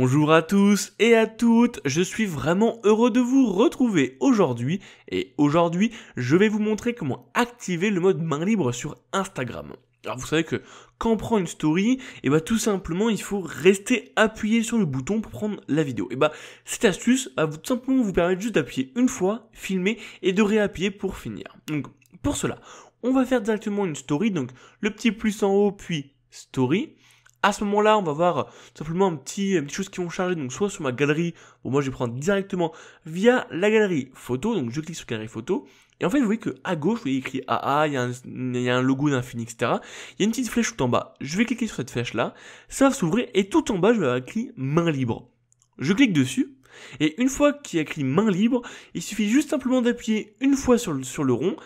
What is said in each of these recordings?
Bonjour à tous et à toutes, je suis vraiment heureux de vous retrouver aujourd'hui et aujourd'hui je vais vous montrer comment activer le mode main libre sur Instagram. Alors vous savez que quand on prend une story, et eh bah ben, tout simplement il faut rester appuyé sur le bouton pour prendre la vidéo. Et eh bah ben, cette astuce va tout simplement vous permettre juste d'appuyer une fois, filmer et de réappuyer pour finir. Donc pour cela, on va faire directement une story, donc le petit plus en haut puis story. À ce moment-là, on va voir euh, simplement un petit, euh, chose qui vont charger. Donc, soit sur ma galerie, bon, moi je vais prendre directement via la galerie photo. Donc, je clique sur galerie photo. Et en fait, vous voyez que à gauche, vous écrit AA, il y a un, il y a un logo d'infini, etc. Il y a une petite flèche tout en bas. Je vais cliquer sur cette flèche-là. Ça va s'ouvrir et tout en bas, je vais avoir écrit main libre. Je clique dessus. Et une fois qu'il y a écrit main libre, il suffit juste simplement d'appuyer une fois sur le rond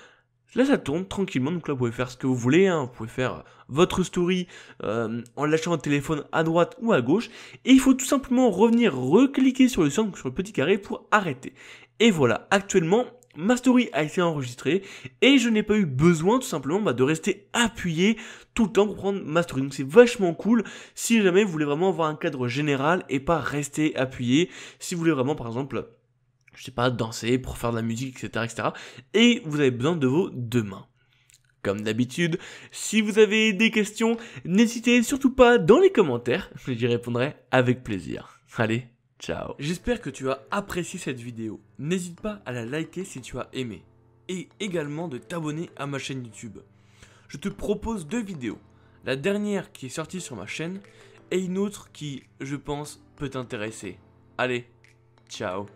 Là, ça tourne tranquillement, donc là, vous pouvez faire ce que vous voulez, hein. vous pouvez faire euh, votre story euh, en lâchant un téléphone à droite ou à gauche, et il faut tout simplement revenir recliquer sur le centre, sur le petit carré, pour arrêter. Et voilà, actuellement, ma story a été enregistrée, et je n'ai pas eu besoin tout simplement bah, de rester appuyé tout le temps pour prendre ma story. Donc c'est vachement cool si jamais vous voulez vraiment avoir un cadre général et pas rester appuyé, si vous voulez vraiment, par exemple je sais pas, danser, pour faire de la musique, etc., etc. Et vous avez besoin de vos deux mains. Comme d'habitude, si vous avez des questions, n'hésitez surtout pas dans les commentaires, j'y répondrai avec plaisir. Allez, ciao J'espère que tu as apprécié cette vidéo. N'hésite pas à la liker si tu as aimé. Et également de t'abonner à ma chaîne YouTube. Je te propose deux vidéos. La dernière qui est sortie sur ma chaîne et une autre qui, je pense, peut t'intéresser. Allez, ciao